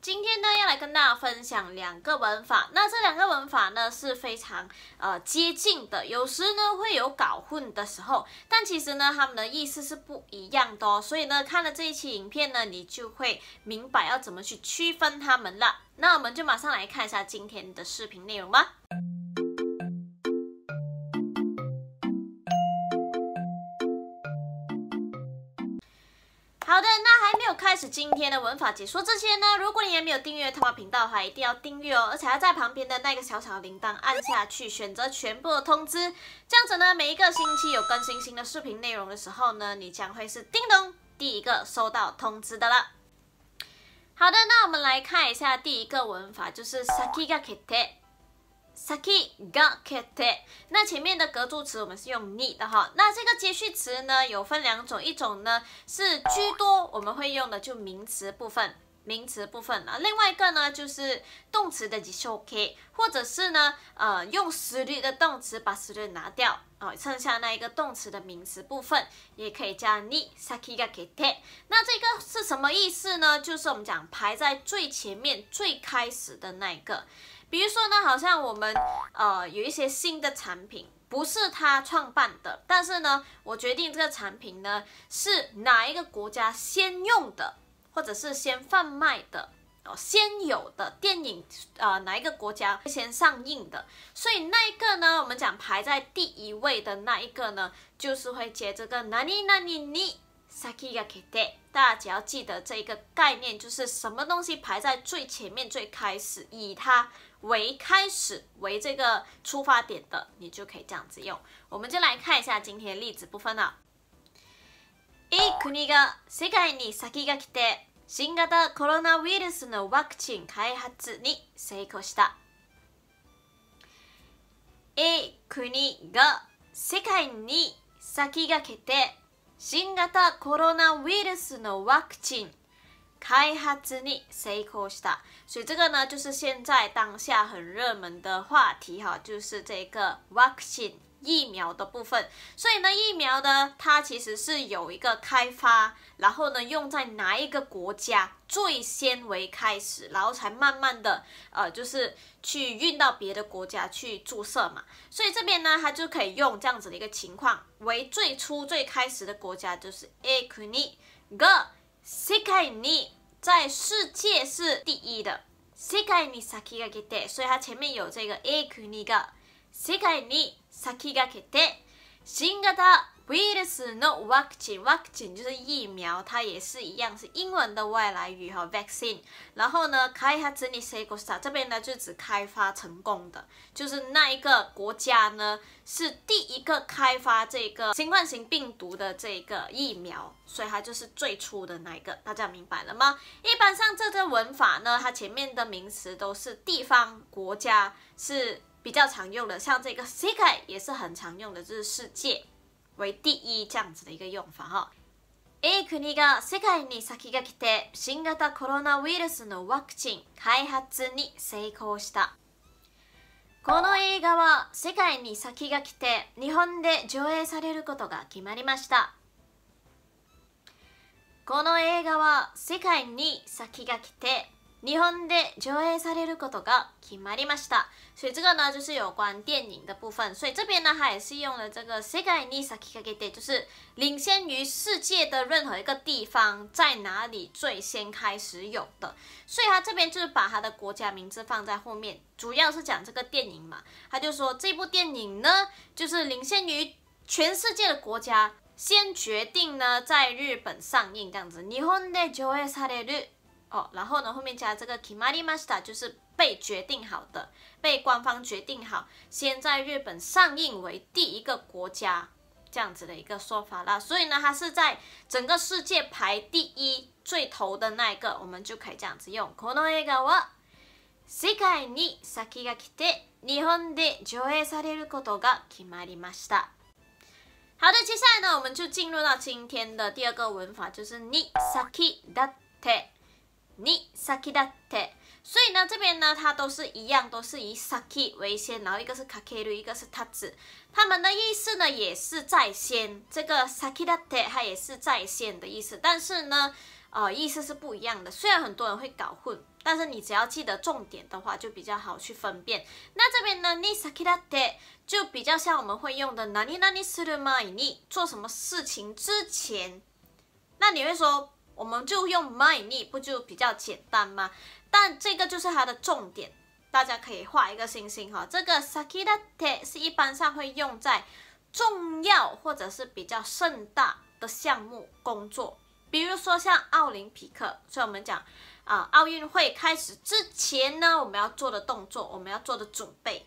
今天呢，要来跟大家分享两个文法。那这两个文法呢，是非常呃接近的，有时呢会有搞混的时候。但其实呢，他们的意思是不一样的哦。所以呢，看了这一期影片呢，你就会明白要怎么去区分它们了。那我们就马上来看一下今天的视频内容吧。好的，那还没有开始今天的文法解说之前呢。如果你还没有订阅汤猫频道的话，一定要订阅哦。而且要在旁边的那个小小的铃铛按下去，选择全部的通知，这样子呢，每一个星期有更新新的视频内容的时候呢，你将会是叮咚第一个收到通知的了。好的，那我们来看一下第一个文法，就是サキガ t テ。saki ga kete。那前面的格助词我们是用 ni 的哈。那这个接续词呢，有分两种，一种呢是居多我们会用的，就名词部分，名词部分啊。另外一个呢就是动词的じし o k 或者是呢，呃，用す律的动词把す律拿掉，哦，剩下那一个动词的名词部分也可以加 saki ga kete。那这个是什么意思呢？就是我们讲排在最前面、最开始的那一个。比如说呢，好像我们呃有一些新的产品不是他创办的，但是呢，我决定这个产品呢是哪一个国家先用的，或者是先贩卖的，哦，先有的电影，呃，哪一个国家先上映的，所以那一个呢，我们讲排在第一位的那一个呢，就是会接这个，那你，那你，你。先がけて，大家只要记得这一个概念，就是什么东西排在最前面、最开始，以它为开始为这个出发点的，你就可以这样子用。我们就来看一下今天的例子部分了。A 国が世界に先が来て新型コロナウイルスのワクチン開発に成功した A 国が世界に先駆けて新型コロナウイルスのワクチン開発に成功した。所以这个呢，就是现在当下很热门的话题哈，就是这个 vaccine。疫苗的部分，所以呢，疫苗呢，它其实是有一个开发，然后呢，用在哪一个国家最先为开始，然后才慢慢的，呃，就是去运到别的国家去注射嘛。所以这边呢，它就可以用这样子的一个情况，为最初最开始的国家就是 A 国，世界 i 在世界是第一的，世界 g a g 不 t e 所以它前面有这个 A 国。世界に先駆けて新型ウイルスのワクチン，ワクチン就是疫苗，它也是一样，是英文的外来语哈，vaccine。然后呢，開発中に成功した这边呢，就指开发成功的，就是那一个国家呢，是第一个开发这个新冠型病毒的这个疫苗，所以它就是最初的那一个，大家明白了吗？一般上这个文法呢，它前面的名词都是地方、国家是。比较常用的，像这个 s i k a 也是很常用的，就是世界为第一这样子的一个用法哈。A 国が世界に先駆けて新型コロナウイルスのワクチン開発に成功した。この映画は世界に先が来て日本で上映されることが決まりましたこの映画は世界に先が来て日本で上映されることが決まりました。所以这个呢，就是有关电影的部分。所以这边呢，它也是用了这个“世界に先かけて”，就是领先于世界的任何一个地方，在哪里最先开始有的。所以它这边就是把它的国家名字放在后面，主要是讲这个电影嘛。它就说这部电影呢，就是领先于全世界的国家，先决定呢在日本上映这样子。日本で上映される。哦，然后呢，后面加这个 kimagi masu，就是被决定好的，被官方决定好，先在日本上映为第一个国家这样子的一个说法啦。所以呢，它是在整个世界排第一最头的那一个，我们就可以这样子用。この映画は世界に先が来て、日本で上映されることが決まりました。好的，接下来呢，我们就进入到今天的第二个文法，就是に先がって。你さっきだって，所以呢，这边呢，它都是一样，都是以 saki 为先，然后一个是か r る，一个是たず，他们的意思呢也是在先。这个さっきだって它也是在先的意思，但是呢，呃，意思是不一样的。虽然很多人会搞混，但是你只要记得重点的话，就比较好去分辨。那这边呢，你さっきだって就比较像我们会用的 u に u mai ni 做什么事情之前，那你会说。我们就用 my n e e 不就比较简单吗？但这个就是它的重点，大家可以画一个星星哈。这个 sakitate 是一般上会用在重要或者是比较盛大的项目工作，比如说像奥林匹克。所以我们讲啊，奥运会开始之前呢，我们要做的动作，我们要做的准备，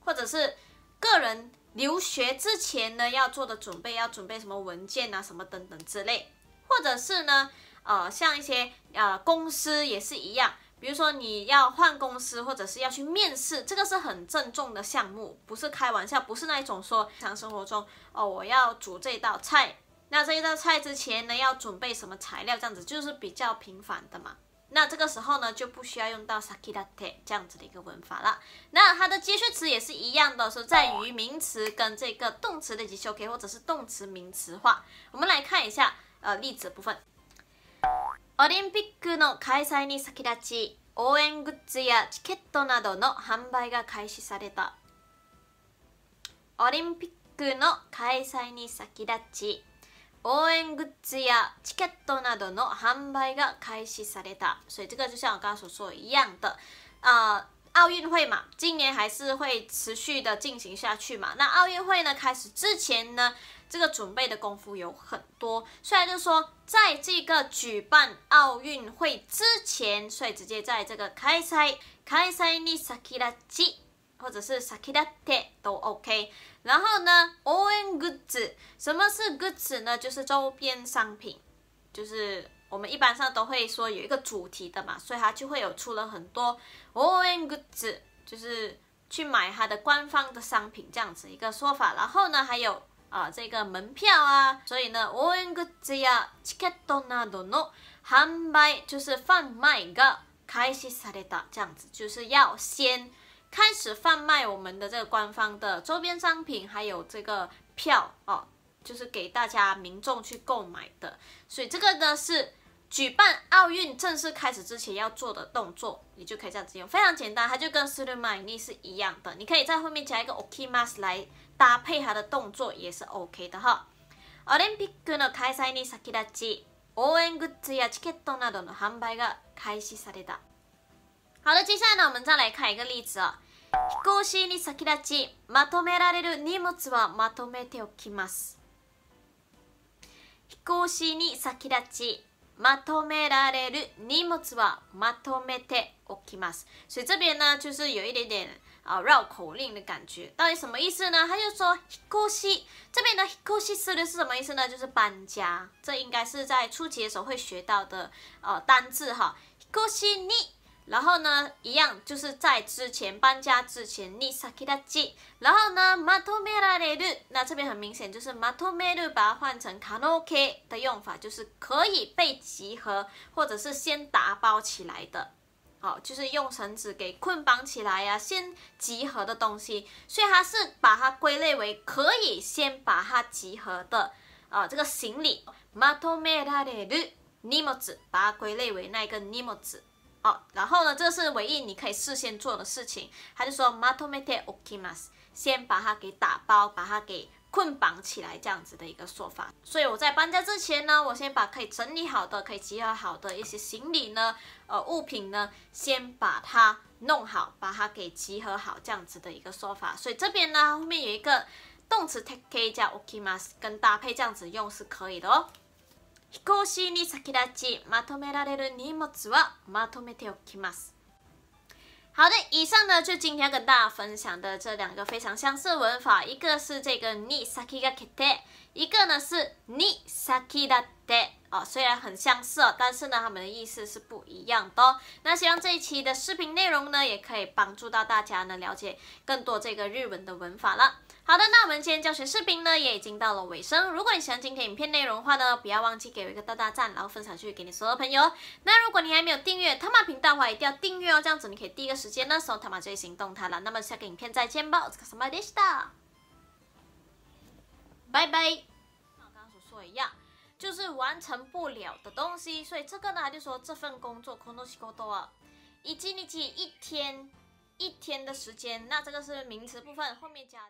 或者是个人留学之前呢要做的准备，要准备什么文件啊，什么等等之类。或者是呢，呃，像一些呃公司也是一样，比如说你要换公司或者是要去面试，这个是很郑重的项目，不是开玩笑，不是那一种说日常生活中哦我要煮这道菜，那这一道菜之前呢要准备什么材料这样子，就是比较频繁的嘛。那这个时候呢就不需要用到 saki サ a t e 这样子的一个文法了。那它的接续词也是一样的，是在于名词跟这个动词的接续可以，或者是动词名词化。我们来看一下。あ例子部分オリンピックの開催に先立ち応援グッズやチケットなどの販売が開始されたオリンピックの開催に先立ち応援グッズやチケットなどの販売が開始された所以这个就像我刚刚所说一样的呃奥运会嘛，今年还是会持续的进行下去嘛。那奥运会呢，开始之前呢，这个准备的功夫有很多。虽然就说，在这个举办奥运会之前，所以直接在这个开赛开赛，你萨 k 拉吉或者是 s a k i a t e 都 OK。然后呢，all n goods 什么是 goods 呢？就是周边商品，就是。我们一般上都会说有一个主题的嘛，所以它就会有出了很多，oink 子就是去买它的官方的商品这样子一个说法。然后呢，还有啊这个门票啊，所以呢 oink m g 子呀，チケットなどの販売就是贩卖个开始された这样子，就是要先开始贩卖我们的这个官方的周边商品，还有这个票哦。就是给大家民众去购买的，所以这个呢是举办奥运正式开始之前要做的动作，你就可以这样子用，非常简单，它就跟する前に是一样的，你可以在后面加一个 okimas 来搭配它的动作也是 OK 的哈。オリンピックの開催に先立ち、応援グッズやチケットなどの販売が開始された。ある小さな物さえ開かれては、飛行機に先立ちまとめられる荷物はまとめておきます。飛行士に先立ちまとめられる荷物はまとめておきます。所以这边呢，就是有一点点啊绕口令的感觉。到底什么意思呢？他就说“引西”，这边的“引西”吃的是什么意思呢？就是搬家。这应该是在初期的时候会学到的呃单字哈。“引西に”。然后呢，一样就是在之前搬家之前，你撒给它记。然后呢，马托梅拉雷鲁，那这边很明显就是马托梅鲁，把它换成卡 a n o k 的用法，就是可以被集合或者是先打包起来的。好，就是用绳子给捆绑起来呀，先集合的东西。所以它是把它归类为可以先把它集合的，啊，这个行李马托梅拉雷鲁尼莫子，把它归类为那个尼莫子。然后呢，这是唯一你可以事先做的事情。他就说，m m a t i と o k i m a s 先把它给打包，把它给捆绑起来，这样子的一个说法。所以我在搬家之前呢，我先把可以整理好的、可以集合好的一些行李呢，呃，物品呢，先把它弄好，把它给集合好，这样子的一个说法。所以这边呢，后面有一个动词 take 加 i m a s 跟搭配这样子用是可以的哦。飛行士に先立ちまとめられる荷物はまとめておきます。好的，以上呢就今天跟大家分享的这两个非常相似文法，一个是这个に先立て，一个呢是に先立て。啊，虽然很相似，但是呢，他们的意思是不一样的。那希望这一期的视频内容呢，也可以帮助到大家呢，了解更多这个日文的文法了。好的，那我们今天教学视频呢，也已经到了尾声。如果你喜欢今天影片内容的话呢，不要忘记给我一个大大赞，然后分享出去给你所有朋友。那如果你还没有订阅汤马频道的话，一定要订阅哦，这样子你可以第一个时间呢，收汤马最新动态了。那么，下个影片再见吧，我是 s 马殿 a 拜拜。像我刚刚说一样。就是完成不了的东西，所以这个呢，就说这份工作，空洞西空多啊，一及你记一天一天的时间，那这个是名词部分，后面加。